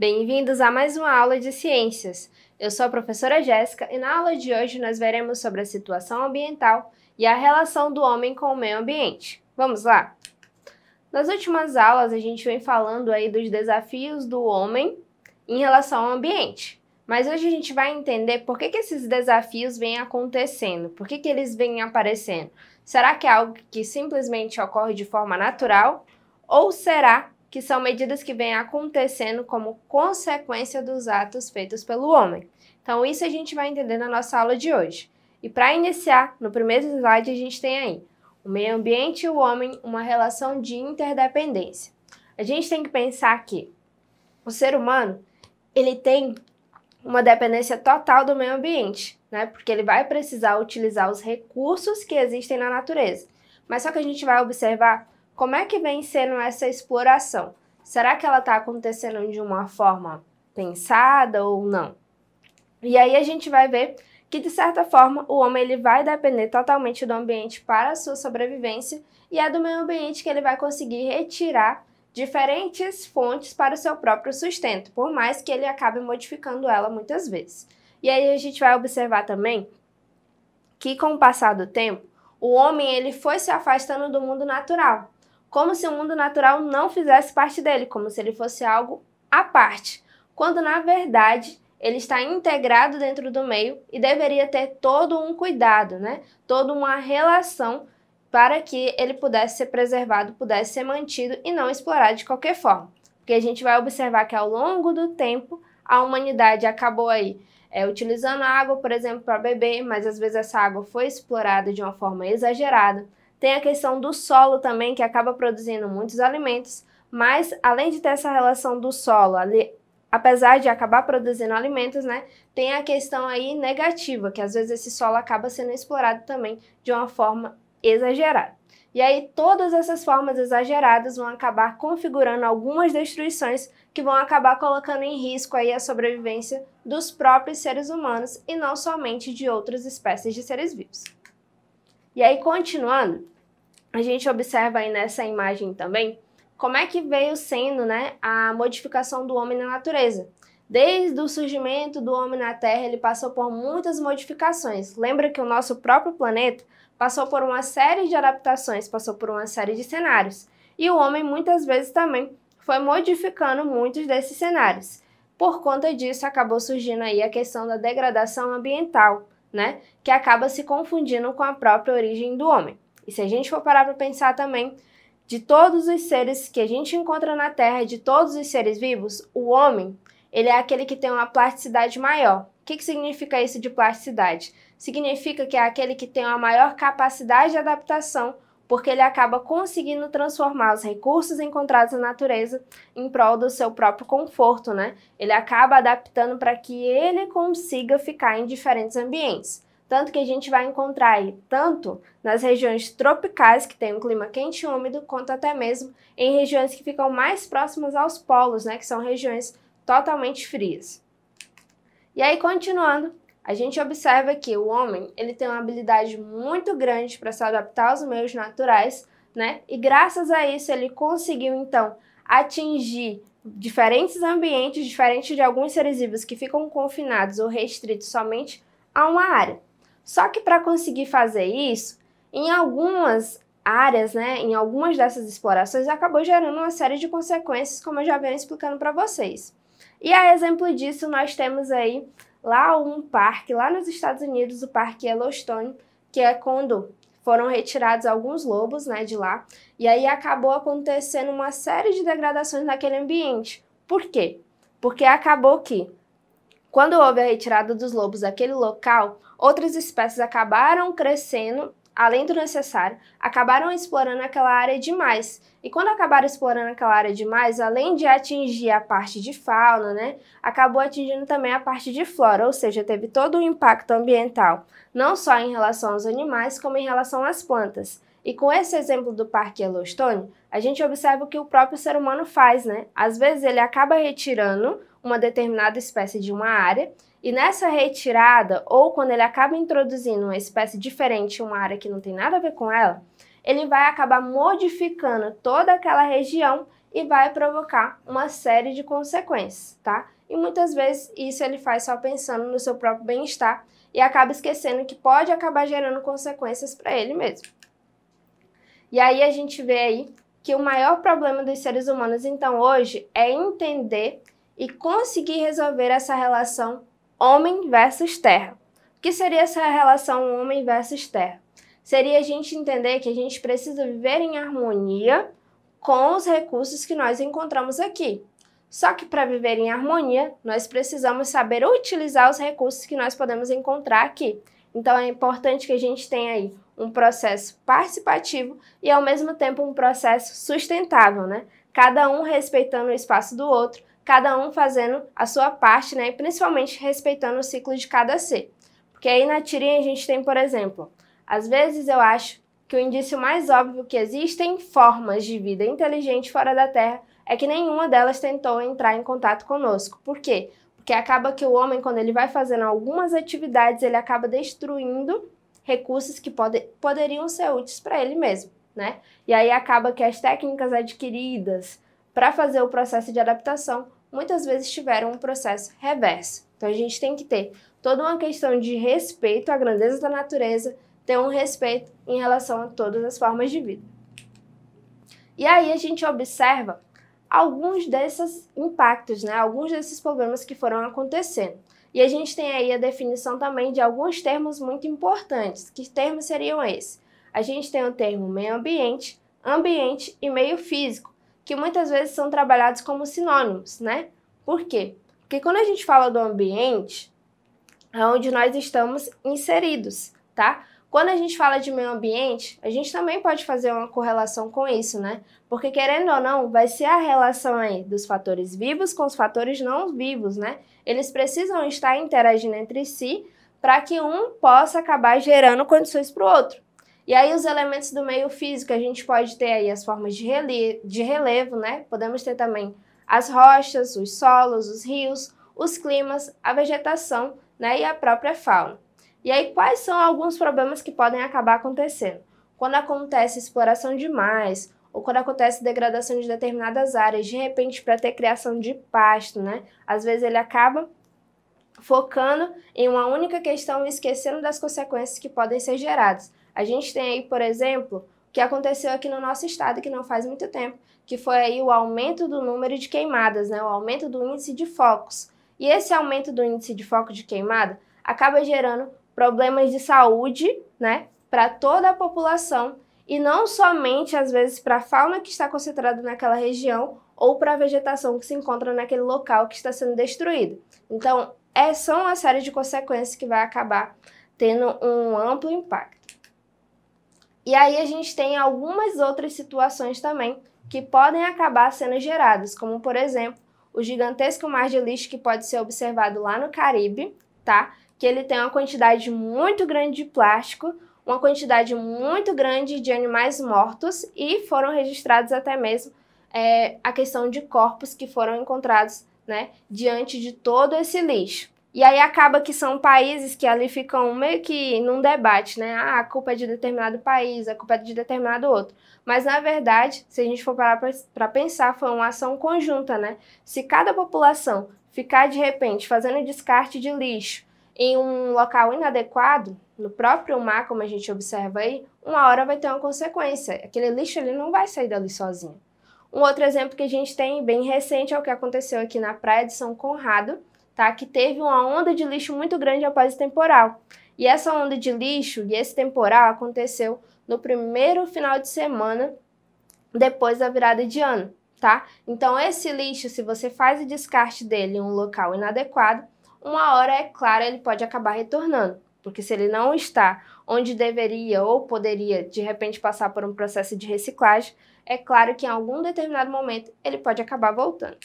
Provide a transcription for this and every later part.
Bem-vindos a mais uma aula de ciências. Eu sou a professora Jéssica e na aula de hoje nós veremos sobre a situação ambiental e a relação do homem com o meio ambiente. Vamos lá? Nas últimas aulas a gente vem falando aí dos desafios do homem em relação ao ambiente. Mas hoje a gente vai entender por que, que esses desafios vêm acontecendo, por que, que eles vêm aparecendo. Será que é algo que simplesmente ocorre de forma natural ou será que são medidas que vêm acontecendo como consequência dos atos feitos pelo homem. Então, isso a gente vai entender na nossa aula de hoje. E para iniciar, no primeiro slide a gente tem aí o meio ambiente e o homem, uma relação de interdependência. A gente tem que pensar que o ser humano, ele tem uma dependência total do meio ambiente, né? Porque ele vai precisar utilizar os recursos que existem na natureza. Mas só que a gente vai observar como é que vem sendo essa exploração? Será que ela está acontecendo de uma forma pensada ou não? E aí a gente vai ver que de certa forma o homem ele vai depender totalmente do ambiente para a sua sobrevivência e é do meio ambiente que ele vai conseguir retirar diferentes fontes para o seu próprio sustento, por mais que ele acabe modificando ela muitas vezes. E aí a gente vai observar também que com o passar do tempo, o homem ele foi se afastando do mundo natural como se o mundo natural não fizesse parte dele, como se ele fosse algo à parte, quando na verdade ele está integrado dentro do meio e deveria ter todo um cuidado, né? Toda uma relação para que ele pudesse ser preservado, pudesse ser mantido e não explorado de qualquer forma. Porque a gente vai observar que ao longo do tempo a humanidade acabou aí é, utilizando a água, por exemplo, para beber, mas às vezes essa água foi explorada de uma forma exagerada tem a questão do solo também, que acaba produzindo muitos alimentos, mas além de ter essa relação do solo, ali, apesar de acabar produzindo alimentos, né, tem a questão aí negativa, que às vezes esse solo acaba sendo explorado também de uma forma exagerada. E aí todas essas formas exageradas vão acabar configurando algumas destruições que vão acabar colocando em risco aí a sobrevivência dos próprios seres humanos e não somente de outras espécies de seres vivos. E aí continuando, a gente observa aí nessa imagem também como é que veio sendo né, a modificação do homem na natureza. Desde o surgimento do homem na Terra, ele passou por muitas modificações. Lembra que o nosso próprio planeta passou por uma série de adaptações, passou por uma série de cenários. E o homem muitas vezes também foi modificando muitos desses cenários. Por conta disso, acabou surgindo aí a questão da degradação ambiental, né? Que acaba se confundindo com a própria origem do homem. E se a gente for parar para pensar também, de todos os seres que a gente encontra na Terra, de todos os seres vivos, o homem, ele é aquele que tem uma plasticidade maior. O que, que significa isso de plasticidade? Significa que é aquele que tem uma maior capacidade de adaptação, porque ele acaba conseguindo transformar os recursos encontrados na natureza em prol do seu próprio conforto, né? Ele acaba adaptando para que ele consiga ficar em diferentes ambientes tanto que a gente vai encontrar ele tanto nas regiões tropicais, que tem um clima quente e úmido, quanto até mesmo em regiões que ficam mais próximas aos polos, né, que são regiões totalmente frias. E aí, continuando, a gente observa que o homem ele tem uma habilidade muito grande para se adaptar aos meios naturais, né? E graças a isso ele conseguiu então atingir diferentes ambientes, diferente de alguns seres vivos que ficam confinados ou restritos somente a uma área. Só que para conseguir fazer isso, em algumas áreas, né, em algumas dessas explorações, acabou gerando uma série de consequências, como eu já venho explicando para vocês. E a exemplo disso, nós temos aí lá um parque, lá nos Estados Unidos, o Parque Yellowstone, que é quando foram retirados alguns lobos né, de lá, e aí acabou acontecendo uma série de degradações naquele ambiente. Por quê? Porque acabou que quando houve a retirada dos lobos daquele local, outras espécies acabaram crescendo além do necessário, acabaram explorando aquela área demais. E quando acabaram explorando aquela área demais, além de atingir a parte de fauna, né, acabou atingindo também a parte de flora, ou seja, teve todo um impacto ambiental, não só em relação aos animais, como em relação às plantas. E com esse exemplo do Parque Yellowstone, a gente observa o que o próprio ser humano faz, né? Às vezes ele acaba retirando uma determinada espécie de uma área, e nessa retirada, ou quando ele acaba introduzindo uma espécie diferente, uma área que não tem nada a ver com ela, ele vai acabar modificando toda aquela região e vai provocar uma série de consequências, tá? E muitas vezes isso ele faz só pensando no seu próprio bem-estar e acaba esquecendo que pode acabar gerando consequências para ele mesmo. E aí a gente vê aí que o maior problema dos seres humanos então hoje é entender e conseguir resolver essa relação homem versus terra. O que seria essa relação homem versus terra? Seria a gente entender que a gente precisa viver em harmonia com os recursos que nós encontramos aqui. Só que para viver em harmonia, nós precisamos saber utilizar os recursos que nós podemos encontrar aqui. Então é importante que a gente tenha aí um processo participativo e ao mesmo tempo um processo sustentável, né? Cada um respeitando o espaço do outro, cada um fazendo a sua parte, né? principalmente respeitando o ciclo de cada ser, Porque aí na tirinha a gente tem, por exemplo, às vezes eu acho que o indício mais óbvio que existem formas de vida inteligente fora da Terra é que nenhuma delas tentou entrar em contato conosco. Por quê? Porque acaba que o homem, quando ele vai fazendo algumas atividades, ele acaba destruindo recursos que pode, poderiam ser úteis para ele mesmo, né? E aí acaba que as técnicas adquiridas para fazer o processo de adaptação muitas vezes tiveram um processo reverso. Então a gente tem que ter toda uma questão de respeito à grandeza da natureza, ter um respeito em relação a todas as formas de vida. E aí a gente observa alguns desses impactos, né? alguns desses problemas que foram acontecendo. E a gente tem aí a definição também de alguns termos muito importantes. Que termos seriam esses? A gente tem o termo meio ambiente, ambiente e meio físico, que muitas vezes são trabalhados como sinônimos, né? Por quê? Porque quando a gente fala do ambiente, é onde nós estamos inseridos, tá? Quando a gente fala de meio ambiente, a gente também pode fazer uma correlação com isso, né? Porque querendo ou não, vai ser a relação aí dos fatores vivos com os fatores não vivos, né? Eles precisam estar interagindo entre si para que um possa acabar gerando condições para o outro. E aí os elementos do meio físico, a gente pode ter aí as formas de, rele de relevo, né? Podemos ter também as rochas, os solos, os rios, os climas, a vegetação né? e a própria fauna. E aí, quais são alguns problemas que podem acabar acontecendo? Quando acontece exploração demais, ou quando acontece degradação de determinadas áreas, de repente para ter criação de pasto, né? Às vezes ele acaba focando em uma única questão e esquecendo das consequências que podem ser geradas. A gente tem aí, por exemplo, o que aconteceu aqui no nosso estado, que não faz muito tempo, que foi aí o aumento do número de queimadas, né? o aumento do índice de focos. E esse aumento do índice de foco de queimada acaba gerando problemas de saúde né? para toda a população e não somente, às vezes, para a fauna que está concentrada naquela região ou para a vegetação que se encontra naquele local que está sendo destruído. Então, é, são uma série de consequências que vai acabar tendo um amplo impacto. E aí a gente tem algumas outras situações também que podem acabar sendo geradas, como por exemplo, o gigantesco mar de lixo que pode ser observado lá no Caribe, tá? Que ele tem uma quantidade muito grande de plástico, uma quantidade muito grande de animais mortos e foram registrados até mesmo é, a questão de corpos que foram encontrados, né, diante de todo esse lixo. E aí acaba que são países que ali ficam meio que num debate, né? Ah, a culpa é de determinado país, a culpa é de determinado outro. Mas na verdade, se a gente for parar para pensar, foi uma ação conjunta, né? Se cada população ficar de repente fazendo descarte de lixo em um local inadequado, no próprio mar, como a gente observa aí, uma hora vai ter uma consequência. Aquele lixo ele não vai sair dali sozinho. Um outro exemplo que a gente tem bem recente é o que aconteceu aqui na praia de São Conrado, tá? Que teve uma onda de lixo muito grande após o temporal. E essa onda de lixo e esse temporal aconteceu no primeiro final de semana depois da virada de ano, tá? Então esse lixo, se você faz o descarte dele em um local inadequado, uma hora é claro ele pode acabar retornando, porque se ele não está onde deveria ou poderia de repente passar por um processo de reciclagem, é claro que em algum determinado momento ele pode acabar voltando.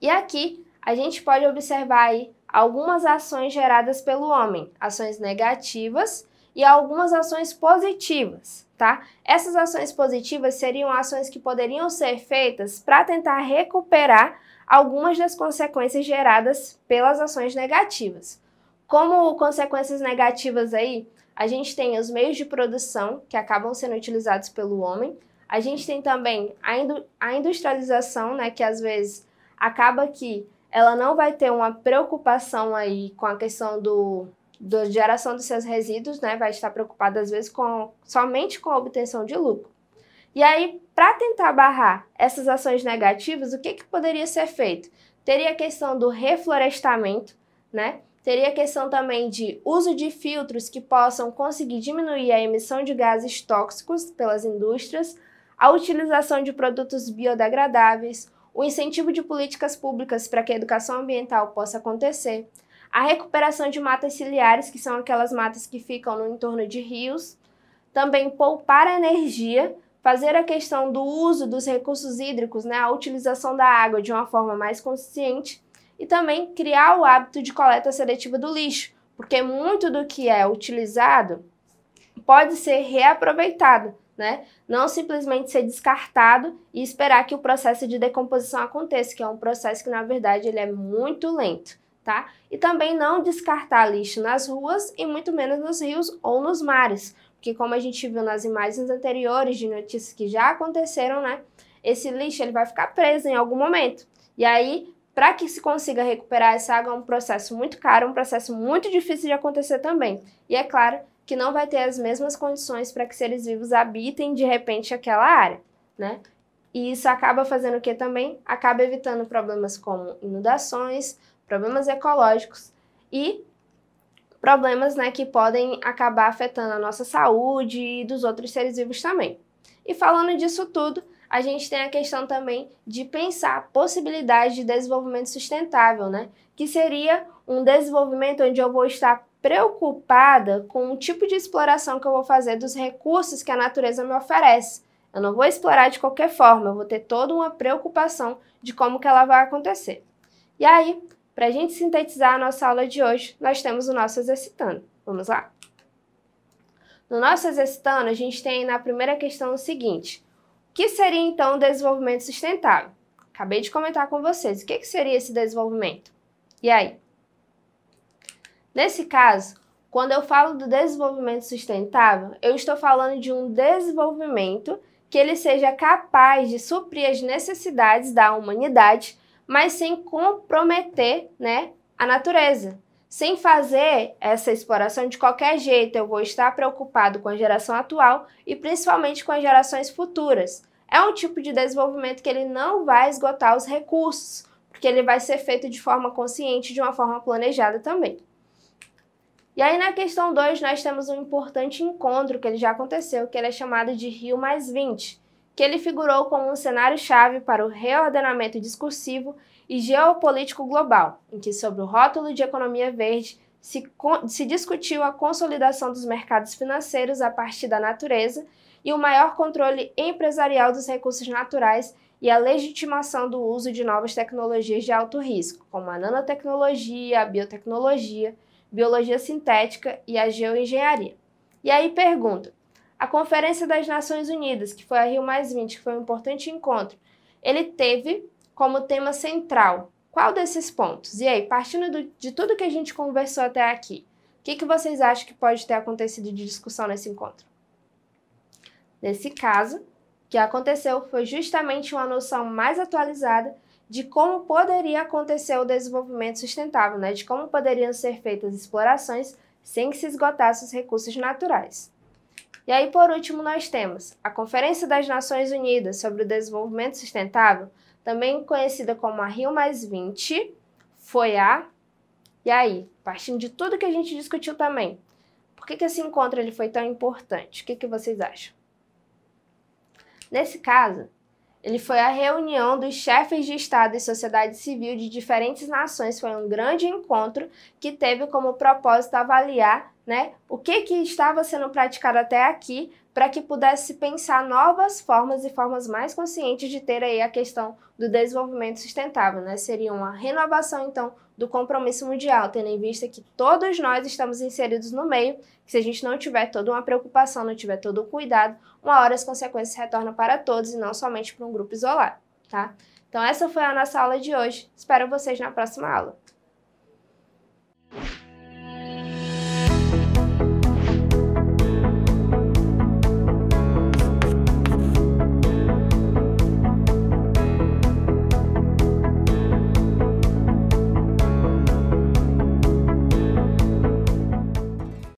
E aqui a gente pode observar aí algumas ações geradas pelo homem, ações negativas e algumas ações positivas, tá? Essas ações positivas seriam ações que poderiam ser feitas para tentar recuperar algumas das consequências geradas pelas ações negativas. Como consequências negativas aí, a gente tem os meios de produção que acabam sendo utilizados pelo homem, a gente tem também a, a industrialização, né, que às vezes acaba que ela não vai ter uma preocupação aí com a questão do, da geração dos seus resíduos, né? Vai estar preocupada às vezes com somente com a obtenção de lucro. E aí, para tentar barrar essas ações negativas, o que, que poderia ser feito? Teria a questão do reflorestamento, né? Teria a questão também de uso de filtros que possam conseguir diminuir a emissão de gases tóxicos pelas indústrias, a utilização de produtos biodegradáveis, o incentivo de políticas públicas para que a educação ambiental possa acontecer, a recuperação de matas ciliares, que são aquelas matas que ficam no entorno de rios, também poupar energia, fazer a questão do uso dos recursos hídricos, né, a utilização da água de uma forma mais consciente e também criar o hábito de coleta seletiva do lixo, porque muito do que é utilizado pode ser reaproveitado, né? Não simplesmente ser descartado e esperar que o processo de decomposição aconteça, que é um processo que na verdade ele é muito lento, tá? E também não descartar lixo nas ruas e muito menos nos rios ou nos mares, porque como a gente viu nas imagens anteriores de notícias que já aconteceram, né? Esse lixo ele vai ficar preso em algum momento. E aí, para que se consiga recuperar essa água é um processo muito caro, um processo muito difícil de acontecer também. E é claro que não vai ter as mesmas condições para que seres vivos habitem de repente aquela área, né? E isso acaba fazendo o que também? Acaba evitando problemas como inundações, problemas ecológicos e problemas né, que podem acabar afetando a nossa saúde e dos outros seres vivos também. E falando disso tudo, a gente tem a questão também de pensar a possibilidade de desenvolvimento sustentável, né? Que seria um desenvolvimento onde eu vou estar preocupada com o tipo de exploração que eu vou fazer dos recursos que a natureza me oferece. Eu não vou explorar de qualquer forma, eu vou ter toda uma preocupação de como que ela vai acontecer. E aí, para a gente sintetizar a nossa aula de hoje, nós temos o nosso exercitando. Vamos lá? No nosso exercitando, a gente tem na primeira questão o seguinte: o que seria então o desenvolvimento sustentável? Acabei de comentar com vocês. O que, que seria esse desenvolvimento? E aí? Nesse caso, quando eu falo do desenvolvimento sustentável, eu estou falando de um desenvolvimento que ele seja capaz de suprir as necessidades da humanidade, mas sem comprometer né, a natureza. Sem fazer essa exploração de qualquer jeito, eu vou estar preocupado com a geração atual e principalmente com as gerações futuras. É um tipo de desenvolvimento que ele não vai esgotar os recursos, porque ele vai ser feito de forma consciente, de uma forma planejada também. E aí na questão 2 nós temos um importante encontro que ele já aconteceu, que ele é chamado de Rio mais 20, que ele figurou como um cenário-chave para o reordenamento discursivo e geopolítico global, em que sobre o rótulo de economia verde se, se discutiu a consolidação dos mercados financeiros a partir da natureza e o maior controle empresarial dos recursos naturais e a legitimação do uso de novas tecnologias de alto risco, como a nanotecnologia, a biotecnologia, biologia sintética e a geoengenharia. E aí pergunta: a Conferência das Nações Unidas, que foi a Rio Mais 20, que foi um importante encontro, ele teve como tema central qual desses pontos? E aí, partindo do, de tudo que a gente conversou até aqui, o que, que vocês acham que pode ter acontecido de discussão nesse encontro? Nesse caso, o que aconteceu foi justamente uma noção mais atualizada de como poderia acontecer o desenvolvimento sustentável, né? de como poderiam ser feitas explorações sem que se esgotassem os recursos naturais. E aí, por último, nós temos a Conferência das Nações Unidas sobre o Desenvolvimento Sustentável, também conhecida como a Rio foi a. E aí, partindo de tudo que a gente discutiu também, por que, que esse encontro ele foi tão importante? O que, que vocês acham? Nesse caso, ele foi a reunião dos chefes de Estado e sociedade civil de diferentes nações. Foi um grande encontro que teve como propósito avaliar né, o que, que estava sendo praticado até aqui para que pudesse pensar novas formas e formas mais conscientes de ter aí a questão do desenvolvimento sustentável. Né? Seria uma renovação, então, do compromisso mundial, tendo em vista que todos nós estamos inseridos no meio, que se a gente não tiver toda uma preocupação, não tiver todo o cuidado, uma hora as consequências retornam para todos e não somente para um grupo isolado, tá? Então essa foi a nossa aula de hoje. Espero vocês na próxima aula.